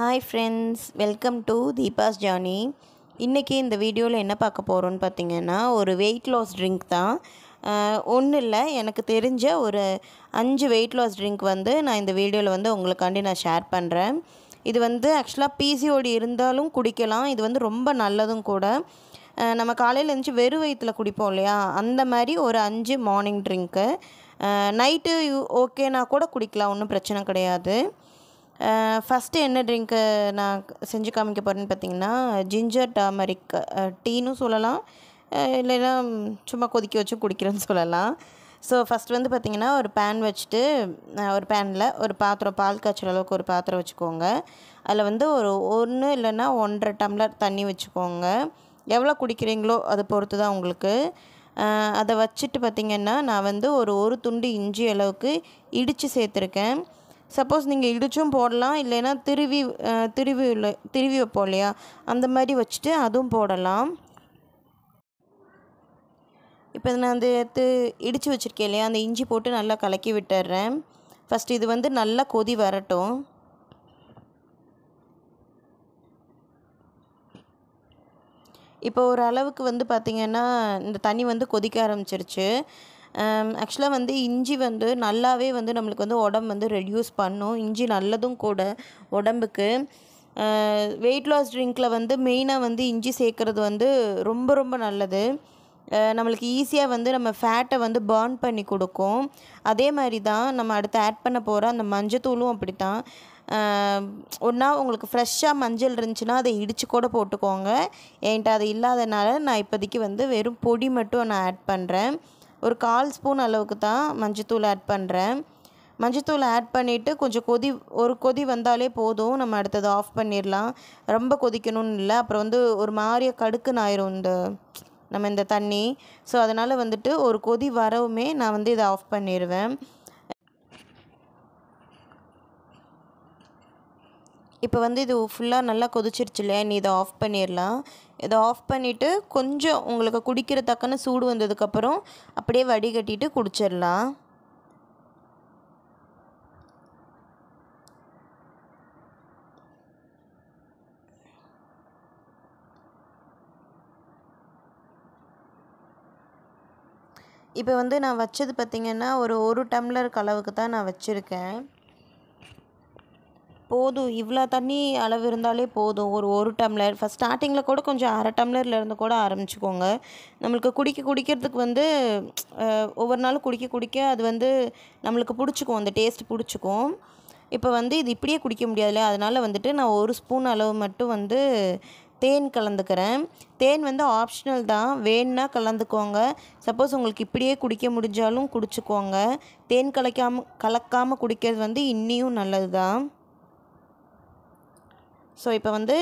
hi friends welcome to Deepa's Jaani இன்றைக்கி இந்த வீடியோவில் என்ன பார்க்க போகிறோன்னு பார்த்தீங்கன்னா ஒரு வெயிட் லாஸ் ட்ரிங்க் தான் ஒன்றும் இல்லை எனக்கு தெரிஞ்ச ஒரு அஞ்சு வெயிட் லாஸ் ட்ரிங்க் வந்து நான் இந்த வீடியோவில் வந்து உங்களுக்காண்டி நான் ஷேர் பண்ணுறேன் இது வந்து ஆக்சுவலாக பிசிஓடி இருந்தாலும் குடிக்கலாம் இது வந்து ரொம்ப நல்லதும் கூட நம்ம காலையில் எழுந்துச்சி வெறும் வயிற்றில் குடிப்போம் இல்லையா அந்த மாதிரி ஒரு அஞ்சு மார்னிங் ட்ரிங்க்கு நைட்டு ஓகேனா கூட குடிக்கலாம் ஒன்றும் பிரச்சனை கிடையாது ஃபஸ்ட்டு என்ன ட்ரிங்க்கு நான் செஞ்சு காமிக்க போகிறேன்னு பார்த்தீங்கன்னா ஜிஞ்சர் டர்மரிக் டீனும் சொல்லலாம் இல்லைன்னா சும்மா கொதிக்க வச்சு குடிக்கிறேன்னு சொல்லலாம் ஸோ ஃபஸ்ட் வந்து பார்த்திங்கன்னா ஒரு பேன் வச்சுட்டு ஒரு பேனில் ஒரு பாத்திரம் பால் காய்ச்சல் அளவுக்கு ஒரு பாத்திரம் வச்சுக்கோங்க அதில் வந்து ஒரு ஒன்று இல்லைன்னா ஒன்றரை டம்ளர் தண்ணி வச்சுக்கோங்க எவ்வளோ குடிக்கிறீங்களோ அதை பொறுத்து தான் உங்களுக்கு அதை வச்சுட்டு பார்த்திங்கன்னா நான் வந்து ஒரு ஒரு துண்டு இஞ்சி அளவுக்கு இடித்து சேர்த்துருக்கேன் சப்போஸ் நீங்கள் இடிச்சும் போடலாம் இல்லைன்னா திருவி திருவி திருவி வைப்போம் இல்லையா அந்த மாதிரி வச்சுட்டு அதுவும் போடலாம் இப்போ இதை நான் அந்த எடுத்து இடித்து வச்சுருக்கேன் இல்லையா அந்த இஞ்சி போட்டு நல்லா கலக்கி விட்டுடுறேன் ஃபஸ்ட் இது வந்து நல்லா கொதி வரட்டும் இப்போ ஒரு அளவுக்கு வந்து பார்த்திங்கன்னா இந்த தண்ணி வந்து கொதிக்க ஆரம்பிச்சிருச்சு ஆக்சுவலாக um, வந்து இஞ்சி வந்து நல்லாவே வந்து நம்மளுக்கு வந்து உடம்பு வந்து ரெடியூஸ் பண்ணும் இஞ்சி நல்லதும் கூட உடம்புக்கு வெயிட் லாஸ் ட்ரிங்கில் வந்து மெயினாக வந்து இஞ்சி சேர்க்குறது வந்து ரொம்ப ரொம்ப நல்லது uh, நம்மளுக்கு ஈஸியாக வந்து நம்ம ஃபேட்டை வந்து பர்ன் பண்ணி கொடுக்கும் அதே மாதிரி தான் நம்ம அடுத்து ஆட் பண்ண போகிற அந்த மஞ்சத்தூளும் அப்படி தான் um, ஒன்றா உங்களுக்கு ஃப்ரெஷ்ஷாக மஞ்சள் இருந்துச்சுன்னா அதை இடித்து கூட போட்டுக்கோங்க என்கிட்ட அது இல்லாதனால நான் இப்போதைக்கு வந்து வெறும் பொடி மட்டும் நான் ஆட் பண்ணுறேன் ஒரு கால் ஸ்பூன் அளவுக்கு தான் மஞ்சத்தூள் ஆட் பண்ணுறேன் மஞ்சத்தூள் ஆட் பண்ணிவிட்டு கொஞ்சம் கொதி ஒரு கொதி வந்தாலே போதும் நம்ம அடுத்தது ஆஃப் பண்ணிடலாம் ரொம்ப கொதிக்கணும்னு இல்லை அப்புறம் வந்து ஒரு மாதிரிய கடுக்குன்னு ஆயிரும் இந்த நம்ம இந்த தண்ணி ஸோ அதனால் வந்துட்டு ஒரு கொதி வரவுமே நான் வந்து இதை ஆஃப் பண்ணிடுவேன் இப்போ வந்து இது ஃபுல்லாக நல்லா கொதிச்சிருச்சு இல்லையா நீ இதை ஆஃப் பண்ணிடலாம் இதை ஆஃப் பண்ணிவிட்டு கொஞ்சம் உங்களுக்கு குடிக்கிற தக்கன சூடு வந்ததுக்கப்புறம் அப்படியே வடிகட்டிட்டு குடிச்சிடலாம் இப்போ வந்து நான் வச்சது பார்த்திங்கன்னா ஒரு ஒரு டம்ளருக்கு அளவுக்கு தான் நான் வச்சுருக்கேன் போதும் இவ்வளோ தண்ணி அளவு இருந்தாலே போதும் ஒரு ஒரு டம்ளர் ஃபஸ்ட் ஸ்டார்டிங்கில் கூட கொஞ்சம் அரை டம்ளரில் இருந்து கூட ஆரம்பிச்சுக்கோங்க நம்மளுக்கு குடிக்க குடிக்கிறதுக்கு வந்து ஒவ்வொரு நாளும் குடிக்க குடிக்க அது வந்து நம்மளுக்கு பிடிச்சிக்கும் அந்த டேஸ்ட் பிடிச்சிக்கும் இப்போ வந்து இது இப்படியே குடிக்க முடியாதுல்ல அதனால் வந்துட்டு நான் ஒரு ஸ்பூன் அளவு மட்டும் வந்து தேன் கலந்துக்கிறேன் தேன் வந்து ஆப்ஷனல் தான் வேணுன்னா கலந்துக்கோங்க சப்போஸ் உங்களுக்கு இப்படியே குடிக்க முடிஞ்சாலும் குடிச்சுக்கோங்க தேன் கலக்காமல் கலக்காமல் குடிக்கிறது வந்து இன்னியும் நல்லது தான் ஸோ இப்போ வந்து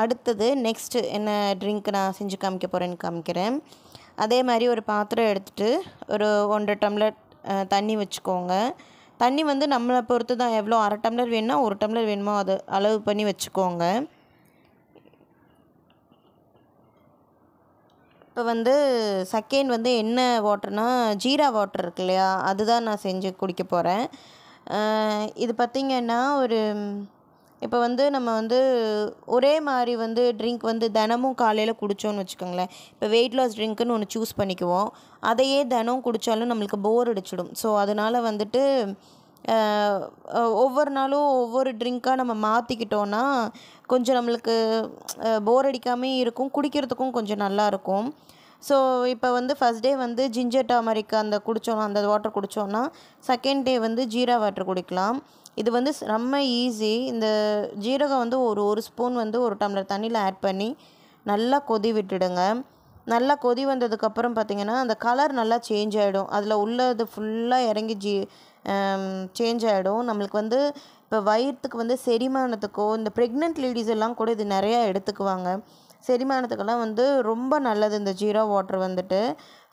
அடுத்தது நெக்ஸ்ட்டு என்ன ட்ரிங்க் நான் செஞ்சு காமிக்க போகிறேன்னு காமிக்கிறேன் அதே மாதிரி ஒரு பாத்திரம் எடுத்துகிட்டு ஒரு ஒன்றரை டம்ளர் தண்ணி வச்சுக்கோங்க தண்ணி வந்து நம்மளை பொறுத்து தான் எவ்வளோ அரை டம்ளர் வேணும்னா ஒரு டம்ளர் வேணுமோ அது அளவு பண்ணி வச்சுக்கோங்க இப்போ வந்து செகண்ட் வந்து என்ன வாட்டர்னால் ஜீரா வாட்டர் இருக்கு இல்லையா அதுதான் நான் செஞ்சு குடிக்க போகிறேன் இது பார்த்திங்கன்னா ஒரு இப்போ வந்து நம்ம வந்து ஒரே மாதிரி வந்து ட்ரிங்க் வந்து தினமும் காலையில் குடித்தோன்னு வச்சுக்கோங்களேன் இப்போ வெயிட் லாஸ் ட்ரிங்க்குன்னு ஒன்று சூஸ் பண்ணிக்குவோம் அதையே தினம் குடித்தாலும் நம்மளுக்கு போர் அடிச்சிடும் ஸோ அதனால் வந்துட்டு ஒவ்வொரு நாளும் ஒவ்வொரு ட்ரிங்க்காக நம்ம மாற்றிக்கிட்டோன்னா கொஞ்சம் நம்மளுக்கு போர் அடிக்காமே இருக்கும் குடிக்கிறதுக்கும் கொஞ்சம் நல்லாயிருக்கும் ஸோ இப்போ வந்து ஃபஸ்ட் டே வந்து ஜிஞ்சர் டாமரிக் அந்த குடித்தோம் அந்த வாட்டர் குடித்தோன்னா செகண்ட் டே வந்து ஜீரா வாட்டர் குடிக்கலாம் இது வந்து ரொம்ப ஈஸி இந்த ஜீரகம் வந்து ஒரு ஒரு ஸ்பூன் வந்து ஒரு டம்ளர் தண்ணியில் ஆட் பண்ணி நல்லா கொதி விட்டுடுங்க நல்லா கொதி வந்ததுக்கப்புறம் பார்த்திங்கன்னா அந்த கலர் நல்லா சேஞ்ச் ஆகிடும் அதில் உள்ளது ஃபுல்லாக இறங்கி ஜீ சேஞ்ச் ஆகிடும் நம்மளுக்கு வந்து இப்போ வயிற்றுக்கு வந்து செரிமானத்துக்கோ இந்த ப்ரெக்னென்ட் லேடிஸ் எல்லாம் கூட இது நிறையா எடுத்துக்குவாங்க செரிமானத்துக்கெல்லாம் வந்து ரொம்ப நல்லது இந்த ஜீரா வாட்டர் வந்துட்டு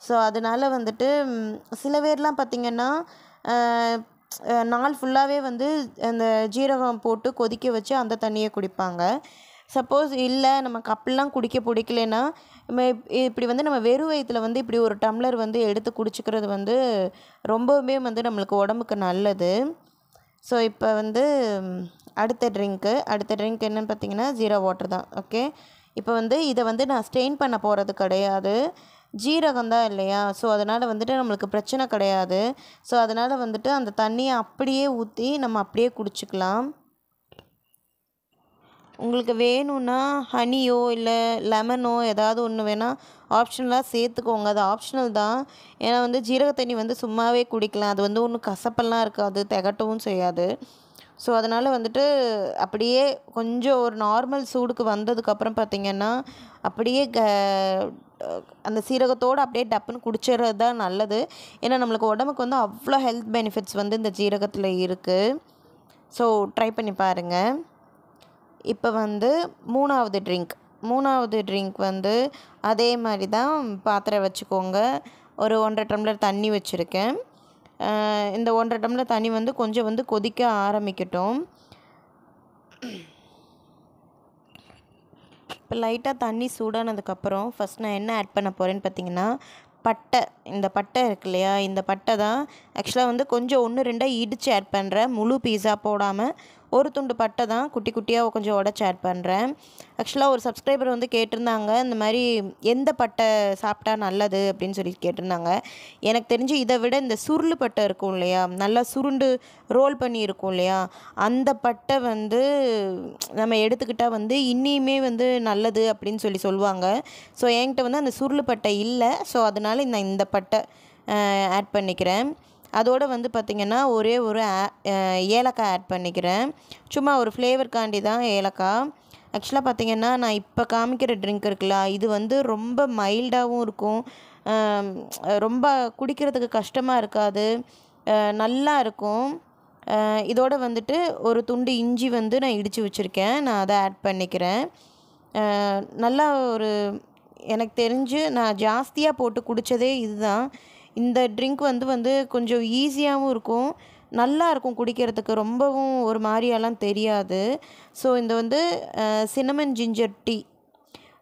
ஸோ அதனால் வந்துட்டு சில பேர்லாம் பார்த்திங்கன்னா நாள் ஃபுல்லாகவே வந்து அந்த ஜீரகம் போட்டு கொதிக்க வச்சு அந்த தண்ணியை குடிப்பாங்க சப்போஸ் இல்லை நம்ம அப்படிலாம் குடிக்க பிடிக்கலனா இப்படி வந்து நம்ம வெறும் வயத்தில் வந்து இப்படி ஒரு டம்ளர் வந்து எடுத்து குடிச்சிக்கிறது வந்து ரொம்பவுமே வந்து நம்மளுக்கு உடம்புக்கு நல்லது ஸோ இப்போ வந்து அடுத்த ட்ரிங்க்கு அடுத்த ட்ரிங்க் என்னென்னு பார்த்தீங்கன்னா ஜீரோ வாட்டர் தான் ஓகே இப்போ வந்து இதை வந்து நான் ஸ்டெயின் பண்ண போகிறது கிடையாது ஜீரகம் தான் இல்லையா ஸோ அதனால் வந்துட்டு நம்மளுக்கு பிரச்சனை கிடையாது ஸோ அதனால் வந்துட்டு அந்த தண்ணியை அப்படியே ஊற்றி நம்ம அப்படியே குடிச்சிக்கலாம் உங்களுக்கு வேணும்னா ஹனியோ இல்லை லெமனோ ஏதாவது ஒன்று வேணால் ஆப்ஷனலாக சேர்த்துக்கோங்க அது ஆப்ஷனல் தான் ஏன்னா வந்து ஜீரக தண்ணி வந்து சும்மாவே குடிக்கலாம் அது வந்து ஒன்றும் கசப்பெல்லாம் இருக்காது திகட்டவும் செய்யாது ஸோ அதனால் வந்துட்டு அப்படியே கொஞ்சம் ஒரு நார்மல் சூடுக்கு வந்ததுக்கப்புறம் பார்த்திங்கன்னா அப்படியே க அந்த சீரகத்தோடு அப்படியே டப்புன்னு குடிச்சிடுறது தான் நல்லது ஏன்னா நம்மளுக்கு உடம்புக்கு வந்து அவ்வளோ ஹெல்த் பெனிஃபிட்ஸ் வந்து இந்த சீரகத்தில் இருக்குது ஸோ ட்ரை பண்ணி பாருங்கள் இப்போ வந்து மூணாவது ட்ரிங்க் மூணாவது ட்ரிங்க் வந்து அதே மாதிரி தான் பாத்திரம் வச்சுக்கோங்க ஒரு ஒன்றரை டம்ளர் தண்ணி வச்சுருக்கேன் இந்த ஒன்றரை டம்ளர் தண்ணி வந்து கொஞ்சம் வந்து கொதிக்க ஆரம்பிக்கட்டும் இப்போ லைட்டாக தண்ணி சூடானதுக்கப்புறம் ஃபஸ்ட் நான் என்ன ஆட் பண்ண போகிறேன்னு பார்த்தீங்கன்னா பட்டை இந்த பட்டை இருக்கு இல்லையா இந்த பட்டை தான் ஆக்சுவலாக வந்து கொஞ்சம் ஒன்று ரெண்டாக இடித்து ஆட் பண்ணுறேன் முழு பீஸா போடாமல் ஒரு துண்டு பட்டை தான் குட்டி குட்டியாக கொஞ்சம் உடச்சி ஆட் பண்ணுறேன் ஆக்சுவலாக ஒரு சப்ஸ்கிரைபர் வந்து கேட்டிருந்தாங்க இந்த மாதிரி எந்த பட்டை சாப்பிட்டா நல்லது அப்படின்னு சொல்லி கேட்டிருந்தாங்க எனக்கு தெரிஞ்சு இதை விட இந்த சுருள் பட்டை இருக்கும் இல்லையா நல்லா சுருண்டு ரோல் பண்ணி இருக்கும் இல்லையா அந்த பட்டை வந்து நம்ம எடுத்துக்கிட்டால் வந்து இன்னியுமே வந்து நல்லது அப்படின்னு சொல்லி சொல்லுவாங்க ஸோ என்கிட்ட வந்து அந்த சுருள் பட்டை இல்லை ஸோ அதனால் நான் இந்த பட்டை ஆட் பண்ணிக்கிறேன் அதோடு வந்து பார்த்திங்கன்னா ஒரே ஒரு ஏலக்காய் ஆட் பண்ணிக்கிறேன் சும்மா ஒரு ஃப்ளேவர்க்காண்டி தான் ஏலக்காய் ஆக்சுவலாக பார்த்திங்கன்னா நான் இப்போ காமிக்கிற ட்ரிங்க் இருக்குல்ல இது வந்து ரொம்ப மைல்டாகவும் இருக்கும் ரொம்ப குடிக்கிறதுக்கு கஷ்டமாக இருக்காது நல்லா இருக்கும் இதோடு வந்துட்டு ஒரு துண்டு இஞ்சி வந்து நான் இடித்து வச்சுருக்கேன் நான் அதை ஆட் பண்ணிக்கிறேன் நல்லா ஒரு எனக்கு தெரிஞ்சு நான் ஜாஸ்தியாக போட்டு குடித்ததே இதுதான் இந்த ட்ரிங்க் வந்து வந்து கொஞ்சம் ஈஸியாகவும் இருக்கும் நல்லா இருக்கும் குடிக்கிறதுக்கு ரொம்பவும் ஒரு மாதிரியெல்லாம் தெரியாது ஸோ இந்த வந்து சின்னமன் ஜிஞ்சர் டீ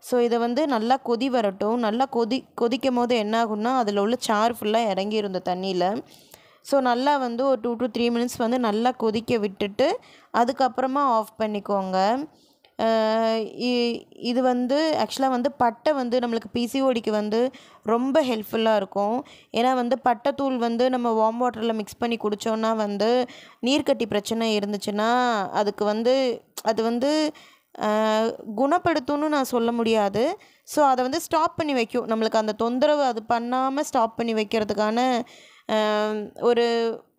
ஸோ இதை வந்து நல்லா கொதி வரட்டும் நல்லா கொதி கொதிக்கும் போது என்ன ஆகும்னா அதில் உள்ள சார் ஃபுல்லாக இறங்கியிருந்த தண்ணியில் ஸோ நல்லா வந்து ஒரு டூ டு த்ரீ மினிட்ஸ் வந்து நல்லா கொதிக்க விட்டுட்டு அதுக்கப்புறமா ஆஃப் பண்ணிக்கோங்க இது வந்து ஆக்சுவலாக வந்து பட்டை வந்து நம்மளுக்கு பிசிஓடிக்கு வந்து ரொம்ப ஹெல்ப்ஃபுல்லாக இருக்கும் ஏன்னா வந்து பட்டைத்தூள் வந்து நம்ம வார்ம் வாட்டரில் மிக்ஸ் பண்ணி குடித்தோன்னா வந்து நீர்க்கட்டி பிரச்சனை இருந்துச்சுன்னா அதுக்கு வந்து அது வந்து குணப்படுத்தும்னு நான் சொல்ல முடியாது ஸோ அதை வந்து ஸ்டாப் பண்ணி வைக்கும் நம்மளுக்கு அந்த தொந்தரவு அது பண்ணாமல் ஸ்டாப் பண்ணி வைக்கிறதுக்கான ஒரு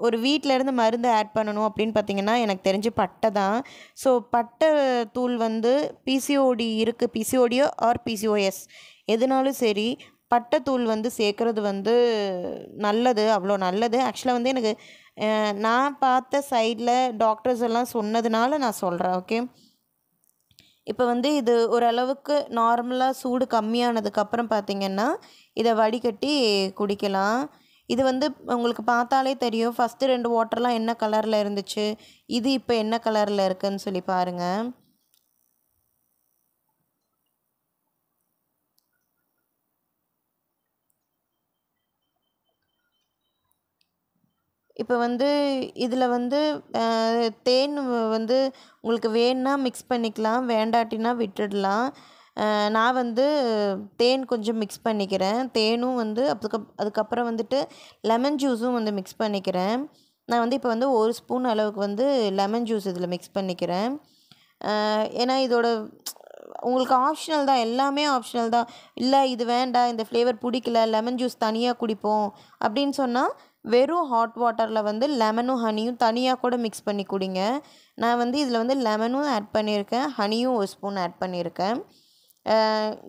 ஒரு வீட்டிலேருந்து மருந்து ஆட் பண்ணணும் அப்படின்னு பார்த்தீங்கன்னா எனக்கு தெரிஞ்சு பட்டை தான் ஸோ பட்டை தூள் வந்து பிசிஓடி இருக்குது பிசிஓடியோ ஆர் பிசிஓஎஸ் எதுனாலும் சரி பட்டைத்தூள் வந்து சேர்க்குறது வந்து நல்லது அவ்வளோ நல்லது ஆக்சுவலாக வந்து எனக்கு நான் பார்த்த சைடில் டாக்டர்ஸ் எல்லாம் சொன்னதுனால நான் சொல்கிறேன் ஓகே இப்போ வந்து இது ஓரளவுக்கு நார்மலாக சூடு கம்மியானதுக்கப்புறம் பார்த்திங்கன்னா இதை வடிகட்டி குடிக்கலாம் இது வந்து உங்களுக்கு பார்த்தாலே தெரியும் ஃபஸ்ட்டு ரெண்டு வாட்டர்லாம் என்ன கலரில் இருந்துச்சு இது இப்போ என்ன கலரில் இருக்குதுன்னு சொல்லி பாருங்கள் இப்போ வந்து இதில் வந்து தேன் வந்து உங்களுக்கு வேணுன்னா மிக்ஸ் பண்ணிக்கலாம் வேண்டாட்டினா விட்டுடலாம் நான் வந்து தேன் கொஞ்சம் மிக்ஸ் பண்ணிக்கிறேன் தேனும் வந்து அப்போ அதுக்கப்புறம் வந்துட்டு லெமன் ஜூஸும் வந்து மிக்ஸ் பண்ணிக்கிறேன் நான் வந்து இப்போ வந்து ஒரு ஸ்பூன் அளவுக்கு வந்து லெமன் ஜூஸ் இதில் மிக்ஸ் பண்ணிக்கிறேன் ஏன்னா இதோட உங்களுக்கு ஆப்ஷனல் தான் எல்லாமே ஆப்ஷனல் தான் இல்லை இது வேண்டாம் இந்த ஃப்ளேவர் பிடிக்கல லெமன் ஜூஸ் தனியாக குடிப்போம் அப்படின்னு சொன்னால் வெறும் ஹாட் வாட்டரில் வந்து லெமனும் ஹனியும் தனியாக கூட மிக்ஸ் பண்ணி குடிங்க நான் வந்து இதில் வந்து லெமனும் ஆட் பண்ணியிருக்கேன் ஹனியும் ஒரு ஸ்பூன் ஆட் பண்ணியிருக்கேன்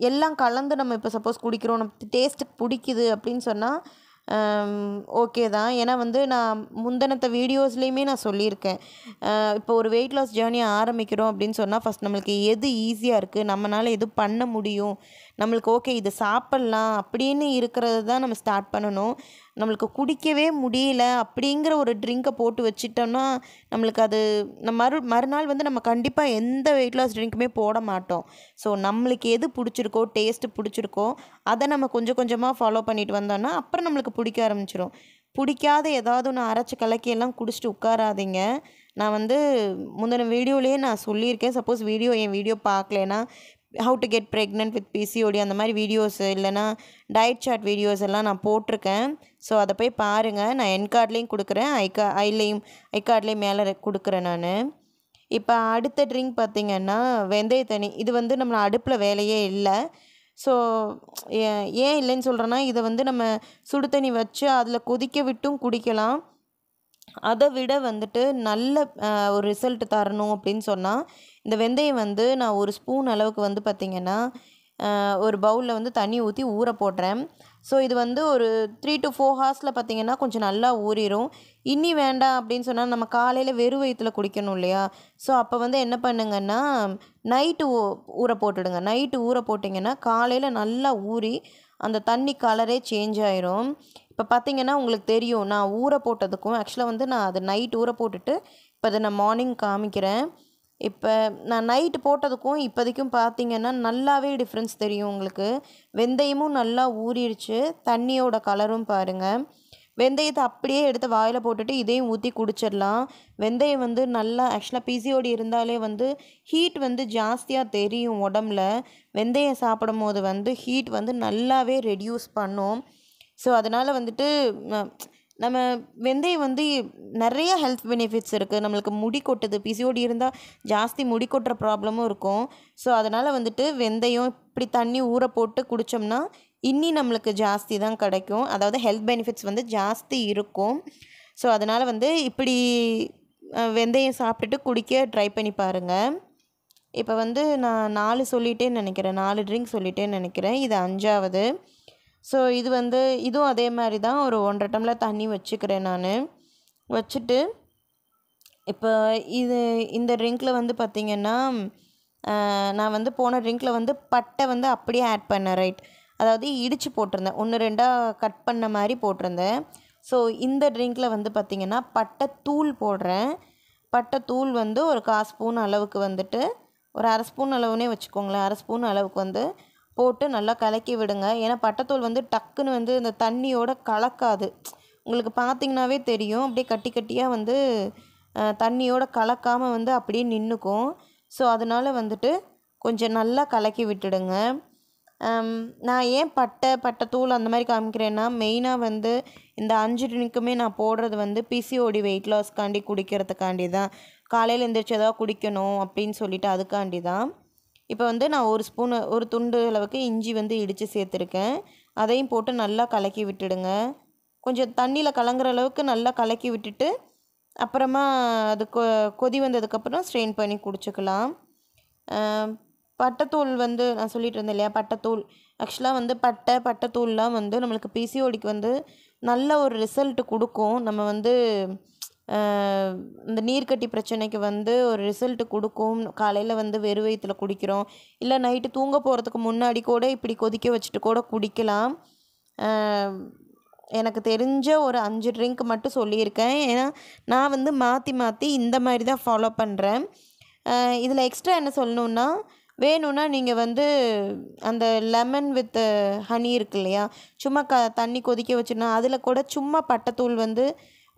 எல்லாம் கலந்து நம்ம இப்போ சப்போஸ் குடிக்கிறோம் நமக்கு டேஸ்ட்டுக்கு பிடிக்குது அப்படின்னு சொன்னால் ஓகே தான் ஏன்னா வந்து நான் முந்தினத்தை வீடியோஸ்லேயுமே நான் சொல்லியிருக்கேன் இப்போ ஒரு வெயிட் லாஸ் ஜேர்னி ஆரம்பிக்கிறோம் அப்படின்னு சொன்னால் ஃபஸ்ட் நம்மளுக்கு எது ஈஸியாக இருக்குது நம்மளால் எது பண்ண முடியும் நம்மளுக்கு ஓகே இதை சாப்பிட்லாம் அப்படின்னு இருக்கிறது தான் நம்ம ஸ்டார்ட் பண்ணணும் நம்மளுக்கு குடிக்கவே முடியல அப்படிங்கிற ஒரு ட்ரிங்க்கை போட்டு வச்சிட்டோம்னா நம்மளுக்கு அது நம்ம மறு மறுநாள் வந்து நம்ம கண்டிப்பாக எந்த வெயிட் லாஸ் ட்ரிங்க்குமே போட மாட்டோம் ஸோ நம்மளுக்கு எது பிடிச்சிருக்கோ டேஸ்ட்டு பிடிச்சிருக்கோ அதை நம்ம கொஞ்சம் கொஞ்சமாக ஃபாலோ பண்ணிட்டு வந்தோம்னா அப்புறம் நம்மளுக்கு பிடிக்க ஆரம்பிச்சிடும் பிடிக்காத ஏதாவது ஒன்று அரைச்சி கலக்கியெல்லாம் குடிச்சிட்டு உட்காராதீங்க நான் வந்து முந்தின வீடியோலேயே நான் சொல்லியிருக்கேன் சப்போஸ் வீடியோ என் வீடியோ பார்க்கலனா how to get pregnant with PCOD அந்த மாதிரி வீடியோஸ் இல்லைனா டயட் சார்ட் வீடியோஸ் எல்லாம் நான் போட்டிருக்கேன் ஸோ அதை போய் பாருங்கள் நான் என் கார்ட்லேயும் கொடுக்குறேன் கா ஐலேயும் ஐ கார்ட்லேயும் மேலே கொடுக்குறேன் நான் இப்போ அடுத்த ட்ரிங்க் பார்த்திங்கன்னா வெந்தய தண்ணி இது வந்து நம்ம அடுப்பில் வேலையே இல்லை ஸோ ஏன் இல்லைன்னு சொல்கிறேன்னா இதை வந்து நம்ம சுடு தண்ணி வச்சு அதில் கொதிக்க விட்டும் குடிக்கலாம் அதை விட வந்துட்டு நல்ல ஒரு ரிசல்ட் தரணும் அப்படின்னு சொன்னால் இந்த வெந்தயம் வந்து நான் ஒரு ஸ்பூன் அளவுக்கு வந்து பார்த்திங்கன்னா ஒரு பவுலில் வந்து தண்ணி ஊற்றி ஊற போடுறேன் ஸோ இது வந்து ஒரு த்ரீ டு ஃபோர் ஹார்ஸில் பார்த்திங்கன்னா கொஞ்சம் நல்லா ஊறிடும் இனி வேண்டாம் அப்படின்னு சொன்னால் நம்ம காலையில் வெறும் வயிற்றுல குடிக்கணும் இல்லையா ஸோ அப்போ வந்து என்ன பண்ணுங்கன்னா நைட்டு ஊற போட்டுடுங்க நைட்டு ஊற போட்டிங்கன்னா காலையில் நல்லா ஊறி அந்த தண்ணி கலரே சேஞ்ச் ஆயிரும் இப்போ பார்த்திங்கன்னா உங்களுக்கு தெரியும் நான் ஊற போட்டதுக்கும் ஆக்சுவலாக வந்து நான் அது நைட் ஊற போட்டுட்டு இப்போ அதை நான் மார்னிங் காமிக்கிறேன் இப்போ நான் நைட்டு போட்டதுக்கும் இப்போதைக்கும் பார்த்தீங்கன்னா நல்லாவே டிஃப்ரென்ஸ் தெரியும் உங்களுக்கு வெந்தயமும் நல்லா ஊறிடுச்சு தண்ணியோட கலரும் பாருங்கள் வெந்தயத்தை அப்படியே எடுத்து வாயில் போட்டுட்டு இதையும் ஊற்றி குடிச்சிடலாம் வெந்தயம் வந்து நல்லா ஆக்சுவலாக பிசியோடு இருந்தாலே வந்து ஹீட் வந்து ஜாஸ்தியாக தெரியும் உடம்புல வெந்தயம் சாப்பிடும் போது வந்து ஹீட் வந்து நல்லாவே ரெடியூஸ் பண்ணும் ஸோ அதனால் வந்துட்டு நம்ம வெந்தயம் வந்து நிறைய ஹெல்த் பெனிஃபிட்ஸ் இருக்குது நம்மளுக்கு முடி கொட்டுது பிசிஓடி இருந்தால் ஜாஸ்தி முடி கொட்டுற ப்ராப்ளமும் இருக்கும் ஸோ அதனால் வந்துட்டு வெந்தயம் இப்படி தண்ணி ஊற போட்டு குடித்தோம்னா இன்னி நம்மளுக்கு ஜாஸ்தி தான் கிடைக்கும் அதாவது ஹெல்த் பெனிஃபிட்ஸ் வந்து ஜாஸ்தி இருக்கும் ஸோ அதனால் வந்து இப்படி வெந்தயம் சாப்பிட்டுட்டு குடிக்க ட்ரை பண்ணி பாருங்கள் இப்போ வந்து நான் நாலு சொல்லிகிட்டேன்னு நினைக்கிறேன் நாலு ட்ரிங்க் சொல்லிட்டேன்னு நினைக்கிறேன் இது அஞ்சாவது ஸோ இது வந்து இதுவும் அதே மாதிரி தான் ஒரு ஒன்றரை டம்ளர் தண்ணி வச்சுக்கிறேன் நான் வச்சுட்டு இப்போ இது இந்த ட்ரிங்க்கில் வந்து பார்த்திங்கன்னா நான் வந்து போன ட்ரிங்க்கில் வந்து பட்டை வந்து அப்படியே ஆட் பண்ணேன் ரைட் அதாவது இடித்து போட்டிருந்தேன் ஒன்று ரெண்டாக கட் பண்ண மாதிரி போட்டிருந்தேன் ஸோ இந்த ட்ரிங்க்கில் வந்து பார்த்திங்கன்னா பட்டை தூள் போடுறேன் பட்டை தூள் வந்து ஒரு கால் ஸ்பூன் அளவுக்கு வந்துட்டு ஒரு அரை ஸ்பூன் அளவுனே வச்சுக்கோங்களேன் அரை ஸ்பூன் அளவுக்கு வந்து போட்டு நல்லா கலக்கி விடுங்க ஏன்னா பட்டத்தோல் வந்து டக்குன்னு வந்து இந்த தண்ணியோட கலக்காது உங்களுக்கு பார்த்திங்கனாவே தெரியும் அப்படியே கட்டி கட்டியாக வந்து தண்ணியோட கலக்காமல் வந்து அப்படியே நின்றுக்கும் ஸோ அதனால் வந்துட்டு கொஞ்சம் நல்லா கலக்கி விட்டுடுங்க நான் ஏன் பட்டை பட்டைத்தூள் அந்த மாதிரி காமிக்கிறேன்னா மெயினாக வந்து இந்த அஞ்சு ட்ரிங்க்குமே நான் போடுறது வந்து பிசிஓடி வெயிட் லாஸ்க்காண்டி குடிக்கிறதுக்காண்டி தான் காலையில் எந்திரிச்சு ஏதாவது குடிக்கணும் அப்படின்னு சொல்லிட்டு அதுக்காண்டி தான் இப்போ வந்து நான் ஒரு ஸ்பூனு ஒரு துண்டு அளவுக்கு இஞ்சி வந்து இடித்து சேர்த்துருக்கேன் அதையும் போட்டு நல்லா கலக்கி விட்டுடுங்க கொஞ்சம் தண்ணியில் கலங்குற அளவுக்கு நல்லா கலக்கி விட்டுட்டு அப்புறமா அது கொ கொதி வந்ததுக்கப்புறம் ஸ்ட்ரெயின் பண்ணி குடிச்சுக்கலாம் பட்டைத்தூள் வந்து நான் சொல்லிட்டு இருந்தேன் இல்லையா பட்டைத்தூள் ஆக்சுவலாக வந்து பட்டை பட்டத்தூள்லாம் வந்து நம்மளுக்கு பிசிஓடிக்கு வந்து நல்ல ஒரு ரிசல்ட்டு கொடுக்கும் நம்ம வந்து இந்த நீர்க்கட்டி பிரச்சனைக்கு வந்து ஒரு ரிசல்ட் கொடுக்கும் காலையில் வந்து வெறும் வயிற்றில் குடிக்கிறோம் இல்லை நைட்டு தூங்க போகிறதுக்கு முன்னாடி கூட இப்படி கொதிக்க வச்சுட்டு கூட குடிக்கலாம் எனக்கு தெரிஞ்ச ஒரு அஞ்சு ட்ரிங்க் மட்டும் சொல்லியிருக்கேன் ஏன்னா நான் வந்து மாற்றி மாற்றி இந்த மாதிரி தான் ஃபாலோ பண்ணுறேன் இதில் எக்ஸ்ட்ரா என்ன சொல்லணுன்னா வேணும்னா நீங்கள் வந்து அந்த லெமன் வித் ஹனி இருக்கு இல்லையா சும்மா க தண்ணி கொதிக்க வச்சுன்னா அதில் கூட சும்மா தூள் வந்து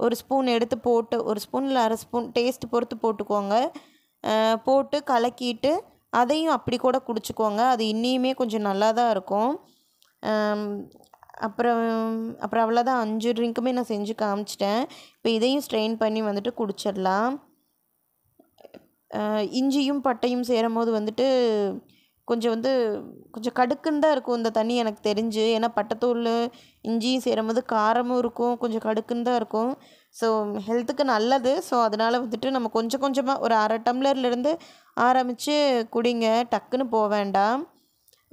ஒரு ஸ்பூன் எடுத்து போட்டு ஒரு ஸ்பூனில் அரை ஸ்பூன் டேஸ்ட் பொறுத்து போட்டுக்கோங்க போட்டு கலக்கிட்டு அதையும் அப்படி கூட குடிச்சுக்கோங்க அது இன்னியுமே கொஞ்சம் நல்லா தான் இருக்கும் அப்புறம் அப்புறம் அவ்வளோதான் அஞ்சு ட்ரிங்க்குமே நான் செஞ்சு காமிச்சிட்டேன் இப்போ இதையும் ஸ்ட்ரெயின் பண்ணி வந்துட்டு குடிச்சிடலாம் இஞ்சியும் பட்டையும் சேரும் போது வந்துட்டு கொஞ்சம் வந்து கொஞ்சம் கடுக்குன்னு தான் இருக்கும் இந்த தண்ணி எனக்கு தெரிஞ்சு ஏன்னா பட்டைத்தூள் இஞ்சியும் சேரும்போது காரமும் இருக்கும் கொஞ்சம் கடுக்குன்னு தான் இருக்கும் ஸோ ஹெல்த்துக்கு நல்லது ஸோ அதனால் வந்துட்டு நம்ம கொஞ்சம் கொஞ்சமாக ஒரு அரை டம்ளர்லேருந்து ஆரம்பித்து குடிங்க டக்குன்னு போக வேண்டாம்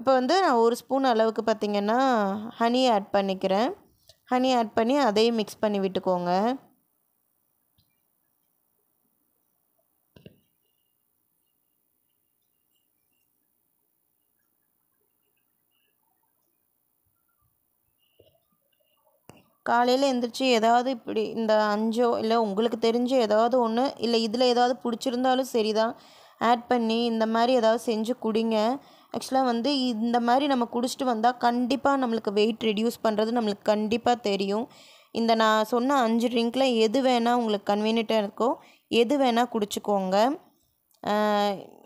இப்போ வந்து நான் ஒரு ஸ்பூன் அளவுக்கு பார்த்திங்கன்னா ஹனி ஆட் பண்ணிக்கிறேன் ஹனி ஆட் பண்ணி அதையும் மிக்ஸ் பண்ணி விட்டுக்கோங்க காலையில் எழுந்திரிச்சி ஏதாவது இப்படி இந்த அஞ்சோ இல்லை உங்களுக்கு தெரிஞ்ச ஏதாவது ஒன்று இல்லை இதில் ஏதாவது பிடிச்சிருந்தாலும் சரி தான் ஆட் பண்ணி இந்த மாதிரி ஏதாவது செஞ்சு குடிங்க ஆக்சுவலாக வந்து இந்த மாதிரி நம்ம குடிச்சிட்டு வந்தால் கண்டிப்பாக நம்மளுக்கு வெயிட் ரெடியூஸ் பண்ணுறது நம்மளுக்கு கண்டிப்பாக தெரியும் இந்த நான் சொன்ன அஞ்சு ட்ரிங்க்கில் எது வேணால் உங்களுக்கு கன்வீனியண்ட்டாக இருக்கோ எது வேணால் குடிச்சிக்கோங்க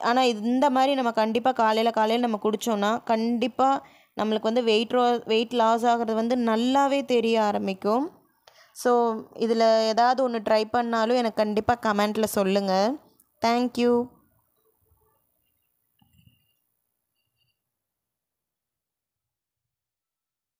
ஆனால் இந்த மாதிரி நம்ம கண்டிப்பாக காலையில் காலையில் நம்ம குடித்தோன்னா கண்டிப்பாக நம்மளுக்கு வந்து வெயிட் ரோ வெயிட் லாஸ் ஆகிறது வந்து நல்லாவே தெரிய ஆரம்பிக்கும் ஸோ இதில் ஏதாவது ஒன்று ட்ரை பண்ணாலும் எனக்கு கண்டிப்பாக கமெண்ட்டில் சொல்லுங்கள் தேங்க்யூ